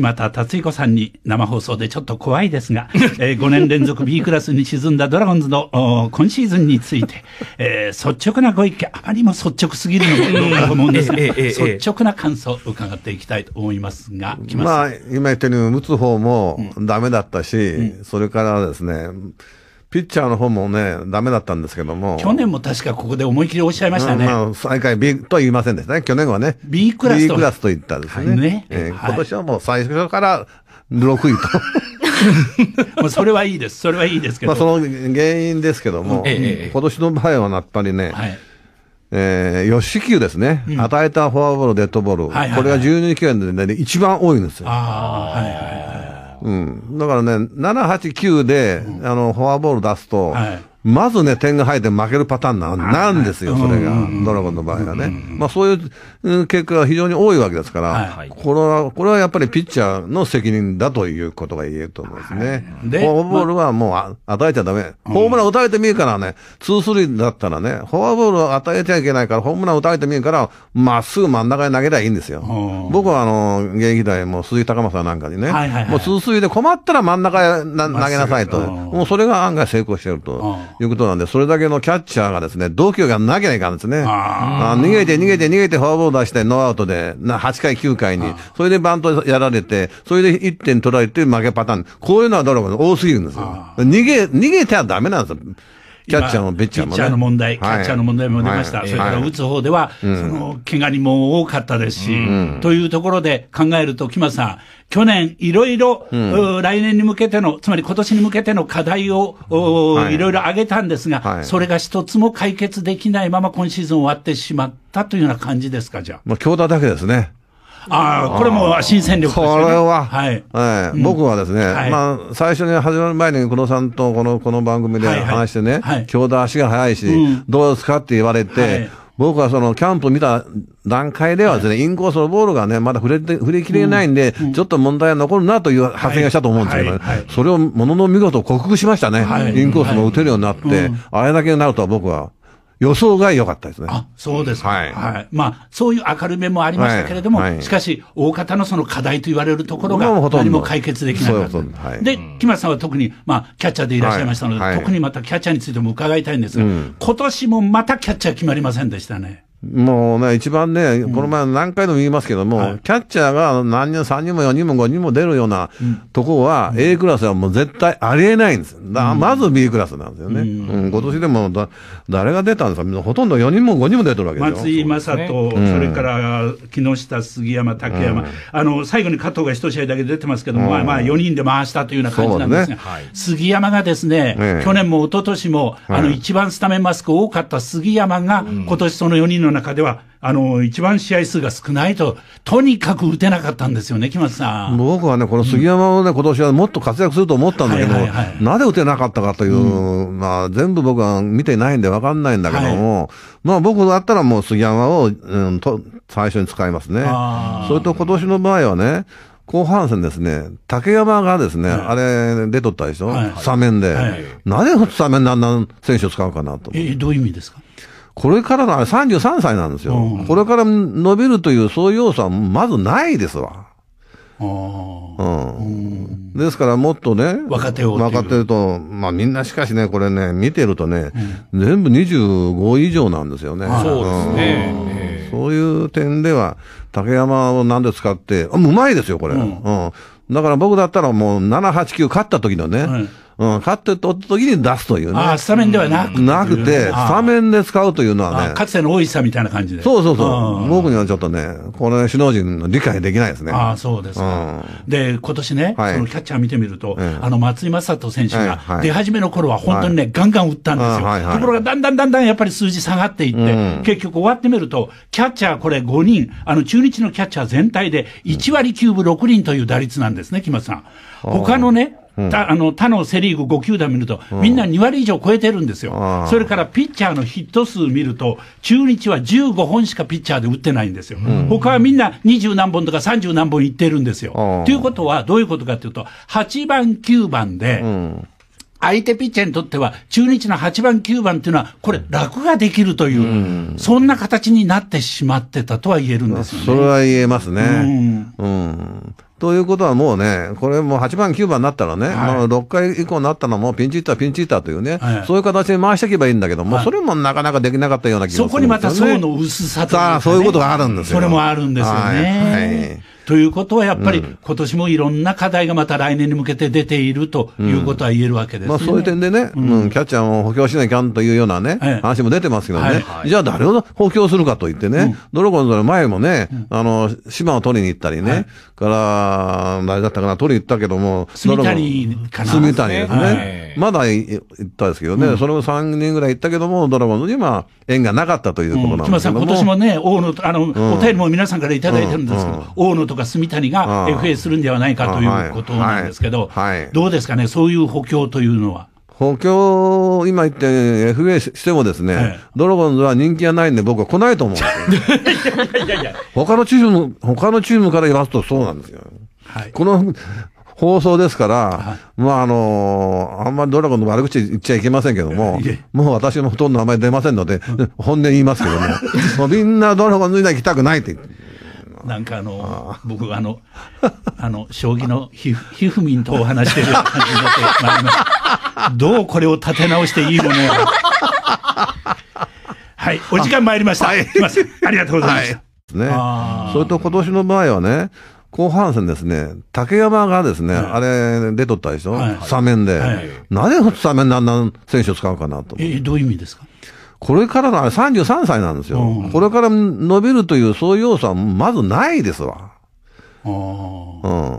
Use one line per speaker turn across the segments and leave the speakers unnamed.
木達彦さんに生放送でちょっと怖いですが、えー、5年連続 B クラスに沈んだドラゴンズの今シーズンについて、えー、率直なご意見、あまりも率直すぎるのかどうかと思うんですが、ええ率直な感想を伺っていきたいと思いますが、まあ、
今言ったように打つ方もダメだったし、うんうん、それからですね、ピッチャーの方もね、ダメだったんですけども。去
年も確かここで思い切りおっしゃいましたね。ま
あ、最下位 B とは言いませんでしたね。去年はね。B クラスと。B クラスと言ったですね。はい、ね、えーはい、今年はもう最初から6位と。もう
それはいいです。それはいいですけど。まあそ
の原因ですけども、ええ今年の場合はやっぱりね、はいえー、4四球ですね、うん、与えたフォアボール、デッドボール、はいはいはい、これが12球で、ね、一番多いんですよ。
ああはいはい
はいうん、だからね、7、8、9で、あのフォアボール出すと、はいまずね、点が入って負けるパターンなんですよ、それが、ドラゴンの場合はね。まあそういう結果が非常に多いわけですから、これは、これはやっぱりピッチャーの責任だということが言えると思うんですね。で、フォアボールはもう与えちゃダメ。ホームラン打たれてみるからね、ツースリーだったらね、フォアボールを与えちゃいけないから、ホームラン打たれてみるから、まっすぐ真ん中に投げりゃいいんですよ。僕はあの、現役代も鈴木隆正なんかにね、もうツースリーで困ったら真ん中へ投げなさいと。もうそれが案外成功してると。いうことなんで、それだけのキャッチャーがですね、同級がなきゃいかんですね。あ逃げて逃げて逃げてフォアボール出して、ノーアウトで、な8回、9回に、それでバントやられて、それで1点取られて負けパターン。こういうのはドラゴン多すぎるんですよ。逃げ、逃げてはダメなんですよ。キャッチャーのベッチャーも、ね、キッチャーの問題、キャッチャーの問題も出ました。はい、それから打つ
方では、はい、その、怪我にも多かったですし、うん、というところで考えると、木村さん、去年いろいろ、来年に向けての、つまり今年に向けての課題を、はい、いろいろ挙げたんですが、はい、それが一つも解決できないまま今シーズン終わってしまったというような感じですか、じゃあ。
まあ、強打だけですね。
ああ、これも新戦力、ね、これは、
はい、はい、僕はですね、はい、まあ、最初に始まる前に、このさんとこの、この番組で話してね、は、いはい、足が速いし、うん、どうですかって言われて、僕はそのキャンプ見た段階ではですね、インコースのボールがね、まだ触れて、触れきれないんで、うん、ちょっと問題が残るなという発言がしたと思うんですけど、ねはいはいはい、それをものの見事克服しましたね、インコースも打てるようになって、あれだけになるとは僕は予想が良かったですね。あ、
そうですか。はい。はい。まあ、そういう明るめもありましたけれども、はいはい、しかし、大方のその課題と言われるところが、何も解決できなかった。はい、で、木松さんは特に、まあ、キャッチャーでいらっしゃいましたので、特にまたキャッチャーについても伺いたいんですが、今年もまたキャッチャー決まりませんでしたね。
もうね、一番ね、この前何回でも言いますけども、うんはい、キャッチャーが何人、3人も4人も5人も出るようなとこは、うん、A クラスはもう絶対ありえないんです。だまず B クラスなんですよね。うん、うん、今年でもだ誰が出たんですかほとんど4人も5人も出てるわけですよ松
井正人、そね、それから木下、杉山、竹山、あの、最後に加藤が一試合だけ出てますけども、まあまあ4人で回したというような感じなんですが、ねはい、杉山がですね、去年も一昨年も、あの、一番スタメンマスク多かった杉山が、今年その4人のの中では、あの、一番試合数が少ないと、とにかく打てなかったんですよね、木松さ
ん。僕はね、この杉山をね、うん、今年はもっと活躍すると思ったんだけど、はいはいはい、なぜ打てなかったかという、うん、まあ、全部僕は見てないんでわかんないんだけども、はい、まあ、僕だったらもう杉山を、うん、と、最初に使いますね。それと今年の場合はね、後半戦ですね、竹山がですね、はい、あれ、出とったでしょ、はい、スタメンで、はい、なぜスタメンであんな選手を使うかなと。え、どういう意味ですかこれからの、33歳なんですよ、うん、これから伸びるという、そういう要素はまずないですわ。あうん、ですから、もっとね、若手を若手と、まあ、みんなしかしね、これね、見てるとね、うん、全部25以上なんですよね。そうですね、うんそういう点では、竹山をなんで使って、うまいですよ、これ、うんだから僕だったらもう7、8、9勝った時のね、うん、勝って取った時に出すというね。ああ、スタメンではなくて、なくて、スタメンで使うというのはね。かつての大石さんみたいな感じで。そうそうそう。僕にはちょっとね、これ、首脳陣の理解できないですね。ああ、そうですか。で、今年ね、そのキャッチャー見てみると、あ
の、松井正人選手が出始めの頃は本当にね、ガンガン打ったんですよ。ところがだんだんだんだんやっぱり数字下がっていって、結局終わってみると、キャッチャーこれ5人、あの、中日のキャッチャー全体で1割9分6人という打率なんですね、木松さん。他のね、他あの他のセ・リーグ5球団見ると、みんな2割以上超えてるんですよ、それからピッチャーのヒット数見ると、中日は15本しかピッチャーで打ってないんですよ、他はみんな20何本とか30何本いってるんですよ。ということは、どういうことかというと、8番、9番で、相手ピッチャーにとっては、中日の8番、9番っていうのは、これ、楽ができるという、うん、そんな形になってしまってたとは言えるんですよね。それは言えますね。
うん、うんということはもうね、これもう8番、9番になったらね、はい、6回以降になったらもうピンチヒッター、ピンチヒッターというね、はい、そういう形で回していけばいいんだけども、はい、それもなかなかできなかったような気がする、ね、そこにまた層の
薄さとか、ね、そういうことがあるんですよ。それもあるんですよね。
はいということはやっぱり、今年
もいろんな課題がまた来年に向けて出ているということは言えるわけです、ね、まあ、そういう
点でね、うん、キャッチャーを補強しなきゃんというようなね、話も出てますけどね、はいはい、じゃあ誰を補強するかといってね、ドラゴンズの前もね、あの、島を取りに行ったりね、はい、から、誰だったかな、取りに行ったけども、住みたりかな。住みたですね。はい、まだ行ったですけどね、うん、それも3人ぐらい行ったけども、ドラゴンズには縁がなかったということなんですけども、うん、今年も
ね、大野、あの、うん、お便りも皆さんから頂いてるんですけど、大野とかか住谷が FA するんではないかということなんですけど、はい
はい、どうですかね、そういう補強というのは。補強、今言って FA してもですね、はい、ドラゴンズは人気がないんで僕は来ないと思う いやいや他のチーム、他のチームから言わすとそうなんですよ。はい、この放送ですから、はい、まああのー、あんまりドラゴンの悪口言っちゃいけませんけども、もう私もほとんどあんまり出ませんので、うん、本音言いますけども、もうみんなドラゴンズには行きたくないってって。
なんかあの、僕あの、あの、将棋のひ、ひふみんとお話してる感じにまいりどうこれを立て直していいものやはい、お時間参りました。はい、ありがとうございました。
はい、ね。それと今年の場合はね、後半戦ですね、竹山がですね、あれ、出とったでしょ、はスタメンで。なぜスタメンであんな選手を使うかなと。え、どういう意味ですかこれからの、33歳なんですよ、うん、これから伸びるという、そういう要素はまずないですわ。あ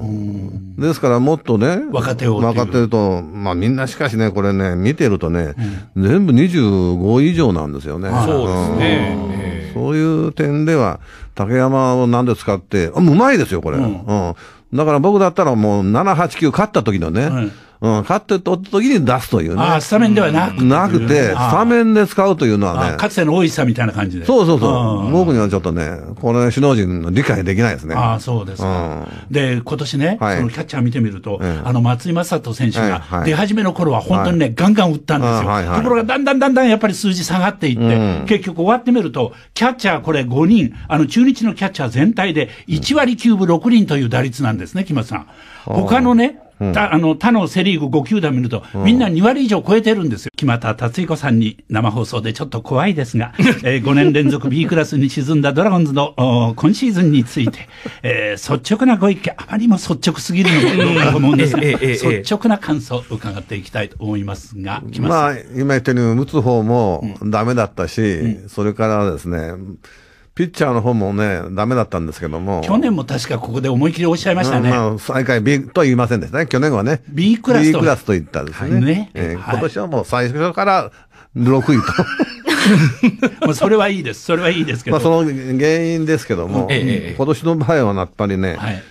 うん、ですから、もっとね、若手を若手と、まあ、みんなしかしね、これね、見てるとね、うん、全部25以上なんですよね。そうですね、そういう点では、竹山を何で使って、あうまいですよ、これ、うんだから僕だったらもう7、8、9勝った時のね、はいうん、勝って取った時に出すというね。ああ、スタメンではなくて、なくて、スタメンで使うというのはね。かつての大石さんみたいな感じで。そうそうそう。僕にはちょっとね、この首脳陣の理解できないですね。ああ、そうですか。で、今年ね、その
キャッチャー見てみると、あの、松井正人選手が出始めの頃は本当にね、ガンガン打ったん
ですよ。ところ
がだんだんだんだんやっぱり数字下がっていって、結局終わってみると、キャッチャーこれ5人、あの、中日のキャッチャー全体で1割9分6人という打率なんですね、木松さん。他のね、他あの他のセ・リーグ5球団見ると、みんな2割以上超えてるんですよ、木俣達彦さんに生放送でちょっと怖いですが、えー、5年連続 B クラスに沈んだドラゴンズの今シーズンについて、えー、率直なご意見、あまりにも率直すぎるのかどうかと思うんですが、率直な感想、伺っていきたいと思いますが、まあ、
今言ったように、打つ方もダメだったし、うんうん、それからですね、ピッチャーの方もね、だめだったんですけども。去
年も確かここで思い切りおっしゃいましたね。ま
あ、最下位 B とは言いませんでしたね。去年はね。B クラスと。B クラスと言ったんですね。ねえーはい、今年はもう最初から6位と。ま
それはいいです。それはいいですけど。まあそ
の原因ですけども、ええ、今年の場合はやっぱりね、はい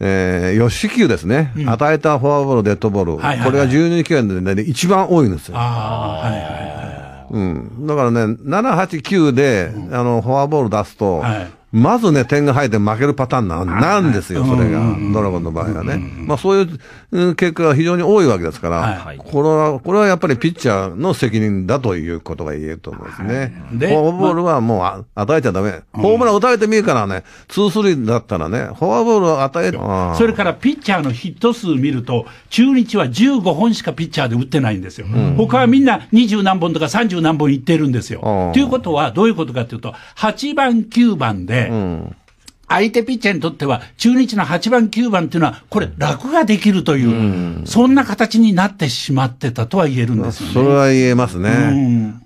えー、4四球ですね、うん、与えたフォアボール、デッドボール、はいはいはい、これが12球団で、ね、一番多いんですよ。
ああはいはい
はいうん、だからね、7、8、9で、あのフォアボール出すと、はいまずね、点が入って負けるパターンななんですよ、それが、ドラゴンの場合はね。まあ、そういう結果が非常に多いわけですから、これは、これはやっぱりピッチャーの責任だということが言えると思うんですね。フォアボールはもう与えちゃダメ。ホームラン打たれてみるからね、ツースリーだったらね、フォアボールを与えそれ
からピッチャーのヒット数見ると、中日は15本しかピッチャーで打ってないんですよ。他はみんな20何本とか30何本いってるんですよ。ということは、どういうことかというと、8番、9番で、うん、相手ピッチャーにとっては、中日の8番、9番っていうのは、
これ、楽ができるという、うん、
そんな形になってしまってたとは言えるんですよね。それは言
えますね。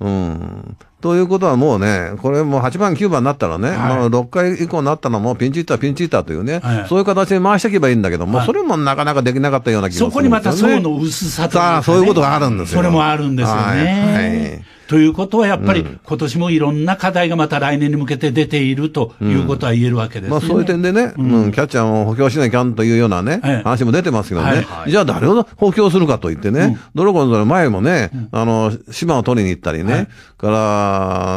うん、うんということはもうね、これもう8番、9番になったらね、はい、まあ、6回以降になったらもうピンチヒッター、ピンチヒッターというね、はい、そういう形で回していけばいいんだけど、もうそれもなかなかできなかったような気がする、ね、そこにまた層の薄さとか、ね、そういうことがあるんですよ。それもあるんですよね。
はいということはやっぱり、今年もいろんな課題がまた来年に向けて出ているということは言えるわけです、ね、まあ、そういう点
でね、うん、キャッチャーを補強しなきゃんというようなね、話も出てますけどね、はいはい、じゃあ誰を補強するかといってね、ドラゴンズの前もね、あの、島を取りに行ったりね、はい、か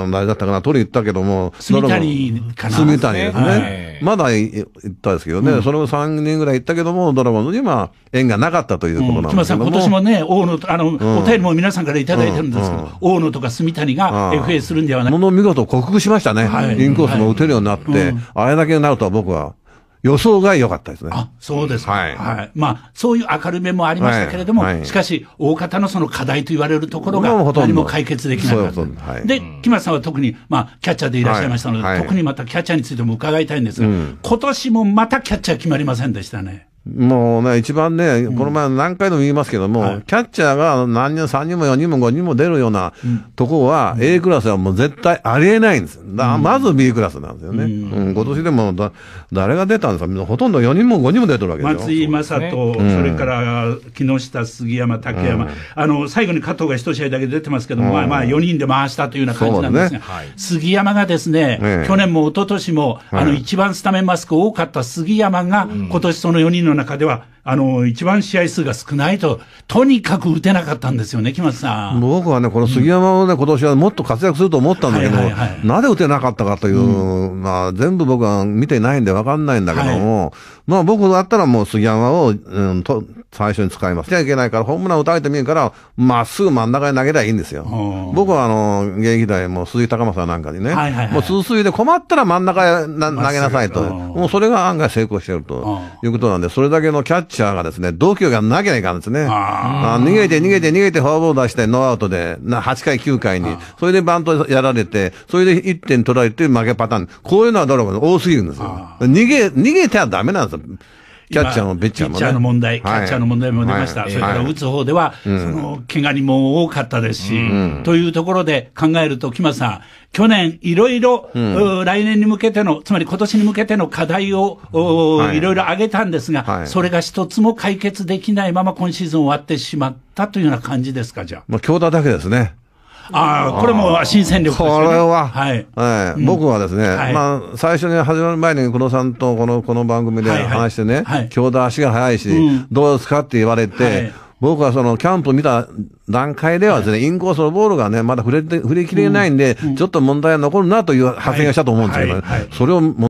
ら、誰だったかな、取りに行ったけども、住谷かな。住谷ですね。はい、まだ行ったですけどね、うん、それも3人ぐらい行ったけども、ドラゴンズには縁がなかったということなんですけども、うん、今年も
ね、大野、あの、うん、お便りも皆さんから頂いてるんですけど、大野ととか住谷が
FA するんではないもの見事克服しましたね、はい、インコースも打てるようになって、はいうん、あれだけになるとは僕は予想が良かったですね。あ、
そうですか。はい。はい。まあ、そういう明るめもありましたけれども、はいはい、しかし、大方のその課題と言われるところが、何も解決できなかった。はい、で、木松さんは特に、まあ、キャッチャーでいらっしゃいましたので、特にまたキャッチャーについても伺いたいんですが、うん、今年もまたキャッチャー決まりませんでしたね。
もうね、一番ね、この前何回でも言いますけども、はい、キャッチャーが何人、3人も4人も5人も出るようなとこは、うん、A クラスはもう絶対ありえないんです。だまず B クラスなんですよね。うん、うん、今年でもだ誰が出たんですかほとんど4人も5人も出てるわけですよ松
井正人、そね、それから木下、杉山、竹山、うん、あの、最後に加藤が一試合だけ出てますけども、まあまあ4人で回したというような感じなんですが、ね杉山がですね、ね去年も一昨年も、あの、一番スタメンマスク多かった杉山が、今年その4人の中では、あの、一番試合数が少ないと、とにかく打てなかったんですよね、木松さ
ん。僕はね、この杉山をね、うん、今年はもっと活躍すると思ったんだけど、はいはいはい、なぜ打てなかったかという、うん、まあ、全部僕は見てないんでわかんないんだけども、はい、まあ僕だったらもう杉山を、うん、と最初に使います。じゃいけないから、ホームラン打たれてみるから、まっすぐ真ん中に投げりゃいいんですよ。僕はあの、現役代、も鈴木隆正なんかにね、はいはいもう鈴水で困ったら真ん中へ投げなさいと。もうそれが案外成功してるということなんで、それだけのキャッチャーがですね、同級がなきゃいかんですね。あ逃げて逃げて逃げてフォアボール出してノーアウトで、8回9回に、それでバントやられて、それで1点取られて負けパターン。こういうのはドラゴン多すぎるんですよ。逃げ、逃げてはダメなんですよ。キャッチャーのベッチャーも、ね、ピッチャーの問題、キャッチャーの問題も出ました。はい、それから打つ
方では、はい、その、怪我にも多かったですし、うん、というところで考えると、木間さん、去年いろいろ、来年に向けての、つまり今年に向けての課題を、はい、いろいろ挙げたんですが、はい、それが一つも解決できないまま今シーズン終わってしまったというような感じですか、じゃあ。
まあ、強打だけですね。
ああ、これも新戦力ですね。これは、は
い。僕はですね、まあ、最初に始まる前に、久野さんとこの、この番組で話してね、強打足が速いし、どうですかって言われて、僕はそのキャンプ見た段階ではですね、インコースのボールがね、まだ触れて、触れきれないんで、ちょっと問題が残るなという発言がしたと思うんですけど、それを